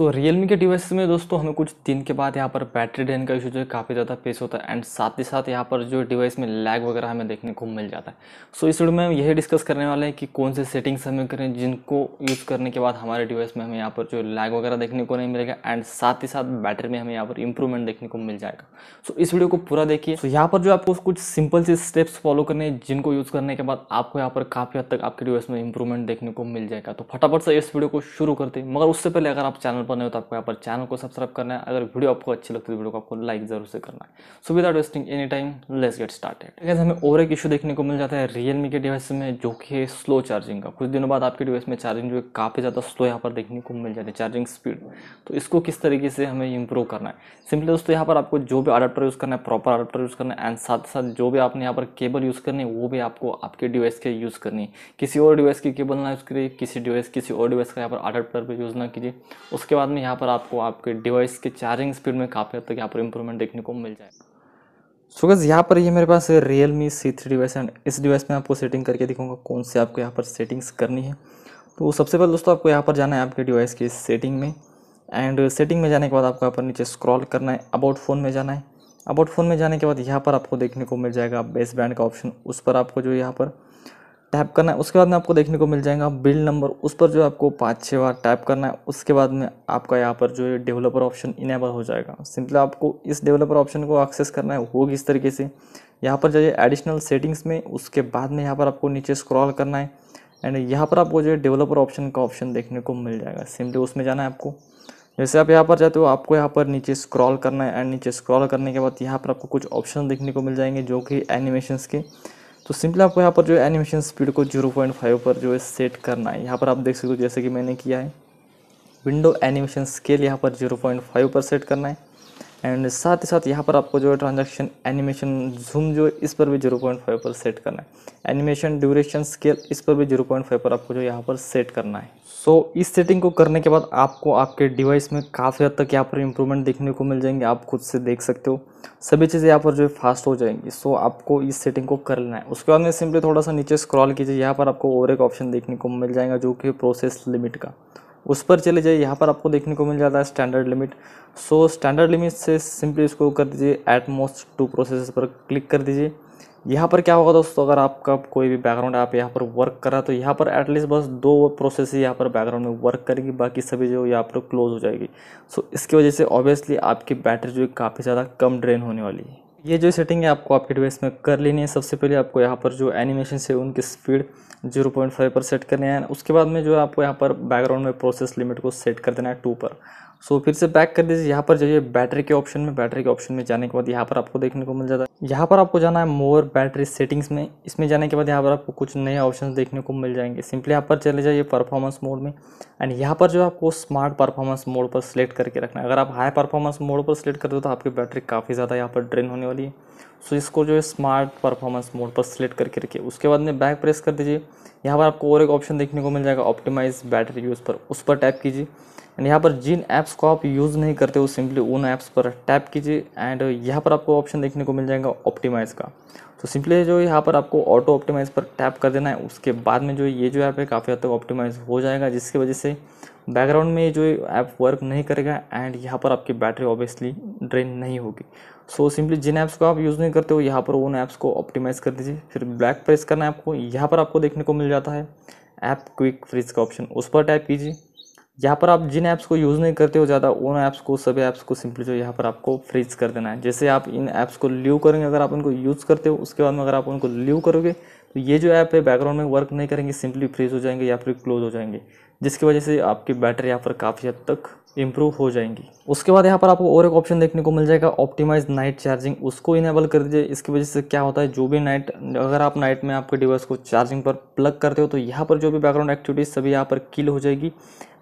सो Realme के device में दोस्तों हमें कुछ दिन के बाद यहाँ पर बैटरी ड्रेन का इशू जो है काफ़ी ज़्यादा पेश होता है एंड साथ ही साथ यहाँ पर जो डिवाइस में लैग वगैरह हमें देखने को मिल जाता है सो so, इस वीडियो में हम यही डिस्कस करने वाले हैं कि कौन से सेटिंग्स हमें करें जिनको यूज़ करने के बाद हमारे डिवाइस में हमें यहाँ पर जो लैग वगैरह देखने को नहीं मिलेगा एंड साथ ही साथ बैटरी में हमें यहाँ पर इंप्रूवमेंट देखने को मिल जाएगा सो so, इस वीडियो को पूरा देखिए सो so, यहाँ पर जो आपको कुछ सिंपल से स्टेप्स फॉलो करने हैं जिनको यूज़ करने के बाद आपको यहाँ पर काफ़ी हद तक आपके डिवाइस में इंप्रूवमेंट देखने को मिल जाएगा तो फटाफट से इस वीडियो को शुरू करते हैं मगर उससे पहले अगर आप चैनल पर नहीं हो तो आपको यहाँ पर चैनल को सब्सक्राइब करना है अगर वीडियो आपको अच्छी लगती है तो वीडियो को आपको लाइक जरूर से करना है so without wasting any time let's get started अगर हमें और एक इशू देखने को मिल जाता है रियलमी के डिवाइस में जो कि है स्लो चार्जिंग का कुछ दिनों बाद आपके डिवाइस में चार्जिंग जो है काफ़ी ज़्यादा स्लो यहाँ पर देखने को मिल जाती है चार्जिंग स्पीड तो इसको किस तरीके से हमें इंप्रूव करना है सिंपली दोस्तों यहाँ पर आपको जो भी अडाप्टर यूज़ करना है प्रॉपर अडाप्टर यूज़ करना है एंड साथ साथ जो भी आपने यहाँ पर केबल यूज़ करनी है वो भी आपको आपके डिवाइस के यूज़ करनी है किसी और डिवाइस की केबल ना यूज़ करिए किसी डिवाइस किसी और डिवाइस का यहाँ पर अडाप्टर पर यूज़ ना कीजिए उसके उसके बाद में यहाँ पर आपको आपके डिवाइस के चार्जिंग स्पीड में काफ़ी हद तक यहाँ पर इंप्रूवमेंट देखने को मिल जाएगा सो गज़ यहाँ पर ये मेरे पास Realme C three device and इस डिवाइस में आपको सेटिंग करके दिखूँगा कौन से आपको यहाँ पर सेटिंग्स करनी है तो सबसे पहले दोस्तों आपको यहाँ पर जाना है आपके डिवाइस की सेटिंग में एंड सेटिंग में जाने के बाद आपको यहाँ पर नीचे स्क्रॉल करना है अबाउट फ़ोन में जाना है अबाउट फ़ोन में जाने के बाद यहाँ पर आपको देखने को मिल जाएगा बेस बैंड का ऑप्शन उस पर आपको जो यहाँ पर टैप करना है उसके बाद में आपको देखने को मिल जाएगा बिल्ड नंबर उस पर जो आपको पाँच छः बार टैप करना है उसके बाद में आपका यहाँ पर जो है डेवलपर ऑप्शन इनेबल हो जाएगा सिंपली आपको इस डेवलपर ऑप्शन को एक्सेस करना है होगी इस तरीके से यहाँ पर जाइए एडिशनल सेटिंग्स में उसके बाद में यहाँ पर आपको नीचे स्क्रॉल करना है एंड यहाँ पर आपको जो है डेवलपर ऑप्शन का ऑप्शन देखने को मिल जाएगा सिंपली उसमें जाना है आपको जैसे आप यहाँ पर जाते हो आपको यहाँ पर नीचे स्क्रॉल करना है एंड नीचे स्क्रॉल करने के बाद यहाँ पर आपको कुछ ऑप्शन देखने को मिल जाएंगे जो कि एनिमेशंस के तो सिंपली आपको यहाँ पर जो है एनिमेशन स्पीड को जीरो पॉइंट फाइव पर जो है सेट करना है यहाँ पर आप देख सकते हो जैसे कि मैंने किया है विंडो एनिमेशन स्केल यहाँ पर जीरो पॉइंट फाइव पर सेट करना है एंड साथ ही साथ यहाँ पर आपको जो है ट्रांजेक्शन एनिमेशन जूम जो है इस पर भी जीरो पॉइंट फाइव पर सेट करना है एनिमेशन ड्यूरेशन स्केल इस पर भी जीरो पॉइंट फाइव पर आपको जो यहाँ पर सेट करना है सो so, इस सेटिंग को करने के बाद आपको आपके डिवाइस में काफ़ी हद तक यहाँ पर इंप्रूवमेंट देखने को मिल जाएंगे आप खुद से देख सकते हो सभी चीज़ें यहाँ पर जो है फास्ट हो जाएंगी सो so, आपको इस सेटिंग को कर लेना है उसके बाद में सिंपली थोड़ा सा नीचे स्क्रॉल कीजिए यहाँ पर आपको और एक ऑप्शन देखने को मिल जाएगा जो कि प्रोसेस लिमिट का उस पर चले जाइए यहाँ पर आपको देखने को मिल जाता है standard limit so standard limit से सिंपली इसको कर दीजिए एट मोस्ट टू प्रोसेस पर क्लिक कर दीजिए यहाँ पर क्या होगा दोस्तों अगर आपका कोई भी बैकग्राउंड आप यहाँ पर वर्क कर रहा है तो यहाँ पर एटलीस्ट बस दो प्रोसेस ही यहाँ पर बैकग्राउंड में वर्क करेगी बाकी सभी जो यहाँ पर क्लोज हो जाएगी सो so, इसकी वजह से ऑब्वियसली आपकी बैटरी जो है काफ़ी ज़्यादा कम ड्रेन होने वाली है ये जो सेटिंग है आपको आपके डिवाइस में कर लेनी है सबसे पहले आपको यहाँ पर जो एनिमेशन से उनकी स्पीड 0.5 पर सेट करनी है उसके बाद में जो है आपको यहाँ पर बैकग्राउंड में प्रोसेस लिमिट को सेट कर देना है टू पर सो फिर से बैक कर दीजिए यहाँ पर जाइए बैटरी के ऑप्शन में बैटरी के ऑप्शन में जाने के बाद यहाँ पर आपको देखने को मिल जाता है यहाँ पर आपको जाना है मोर बैटरी सेटिंग्स में इसमें जाने के बाद यहाँ पर आपको कुछ नए ऑप्शन देखने को मिल जाएंगे सिंपली यहाँ पर चले जाइए परफॉर्मेंस मोड में एंड यहाँ पर जो आपको स्मार्ट परफॉर्मेंस मोड पर सिलेक्ट करके रखना है अगर आप हाई परफॉर्मेंस मोड पर सिलेक्ट कर दो तो आपकी बैटरी काफ़ी ज़्यादा यहाँ पर ड्रेन होने वाली है सो इसको जो है स्मार्ट परफॉर्मेंस मोड पर सिलेक्ट करके रखिए उसके बाद में बैक प्रेस कर दीजिए यहाँ पर आपको और एक ऑप्शन देखने को मिल जाएगा ऑप्टिमाइज बैटरी यूज़ पर उस पर टैप कीजिए एंड यहाँ पर जिन ऐप्स को आप यूज़ नहीं करते हो सिंपली उन ऐप्स पर टैप कीजिए एंड यहाँ पर आपको ऑप्शन देखने को मिल जाएगा ऑप्टिमाइज़ का तो सिंपली जो यहाँ पर आपको ऑटो ऑप्टिमाइज़ पर टैप कर देना है उसके बाद में जो ये जो ऐप है काफ़ी हद तक ऑप्टिमाइज़ हो जाएगा जिसकी वजह से बैकग्राउंड में जो ऐप वर्क नहीं करेगा एंड यहाँ पर आपकी बैटरी ऑब्वियसली ड्रेन नहीं होगी सो सिंपली जिन ऐप्स को आप यूज़ नहीं करते हो यहाँ पर उन ऐप्स को ऑप्टिमाइज़ कर दीजिए फिर ब्लैक प्रेस करना है आपको यहाँ पर आपको देखने को मिल जाता है ऐप क्विक फ्रिज का ऑप्शन उस पर टाइप कीजिए यहाँ पर आप जिन ऐप्स को यूज़ नहीं करते हो ज़्यादा उन ऐप्स को सभी ऐप्स को सिंपली जो यहाँ पर आपको फ्रीज कर देना है जैसे आप इन ऐप्स को लीव करेंगे अगर आप उनको यूज़ करते हो उसके बाद में अगर आप उनको लीव करोगे तो ये जो ऐप है बैकग्राउंड में वर्क नहीं करेंगे सिंपली फ्रीज हो जाएंगे या फिर क्लोज हो जाएंगे जिसकी वजह से आपकी बैटरी यहाँ पर काफ़ी हद तक इम्प्रूव हो जाएंगी उसके बाद यहाँ पर आपको और एक ऑप्शन देखने को मिल जाएगा ऑप्टिमाइज नाइट चार्जिंग उसको इनेबल कर दीजिए इसकी वजह से क्या होता है जो भी नाइट अगर आप नाइट में आपके डिवाइस को चार्जिंग पर प्लग करते हो तो यहाँ पर जो भी बैकग्राउंड एक्टिविटीज़ सभी यहाँ पर किल हो जाएगी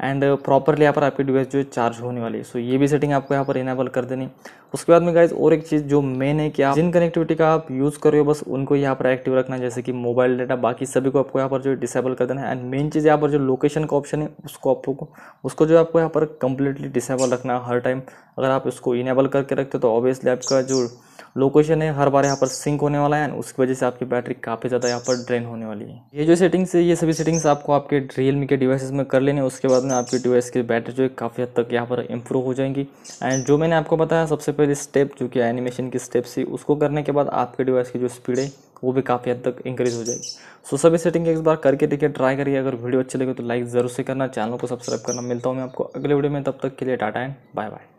एंड प्रॉपरली यहाँ पर आपकी डिवाइस जो है चार्ज होने वाली है सो ये भी सेटिंग आपको यहाँ पर इनेबल कर देनी उसके बाद में गाइज और एक चीज़ जो मेन है कि आप जिन कनेक्टिविटी का आप यूज़ कर रहे हो बस उनको यहाँ पर एक्टिव रखना जैसे कि मोबाइल डाटा बाकी सभी को आपको यहाँ पर जो डिसेबल कर देना है एंड मेन चीज़ यहाँ पर जो लोकेशन का ऑप्शन है उसको आपको उसको जो आपको यहाँ पर कंप्लीटली डिसेबल रखना है हर टाइम अगर आप इसको इनेबल करके रखते हो तो ऑब्वियसली आपका जो लोकेशन है हर बार यहाँ पर सिंक होने वाला है उसकी वजह से आपकी बैटरी काफ़ी ज़्यादा यहाँ पर ड्रेन होने वाली है ये जो सेटिंग्स है ये सभी सेटिंग्स आपको आपके रियलमी के डिवाइसेस में कर लेने उसके बाद में आपकी डिवाइस की बैटरी जो है काफ़ी हद तक यहाँ पर इंप्रूव हो जाएंगी एंड जो मैंने आपको बताया सबसे पहले स्टेप जो कि एनिमेशन की स्टेप थी उसको करने के बाद आपके डिवाइस की जो स्पीड है वो भी काफ़ी हद तक इंक्रीज हो जाएगी सो सभी सेटिंग एक बार करके देखिए ट्राई करिए अगर वीडियो अच्छी लगे तो लाइक ज़रूर से करना चैनल को सब्सक्राइब करना मिलता हूँ मैं आपको अगले वीडियो में तब तक के लिए टाटा एंड बाय बाय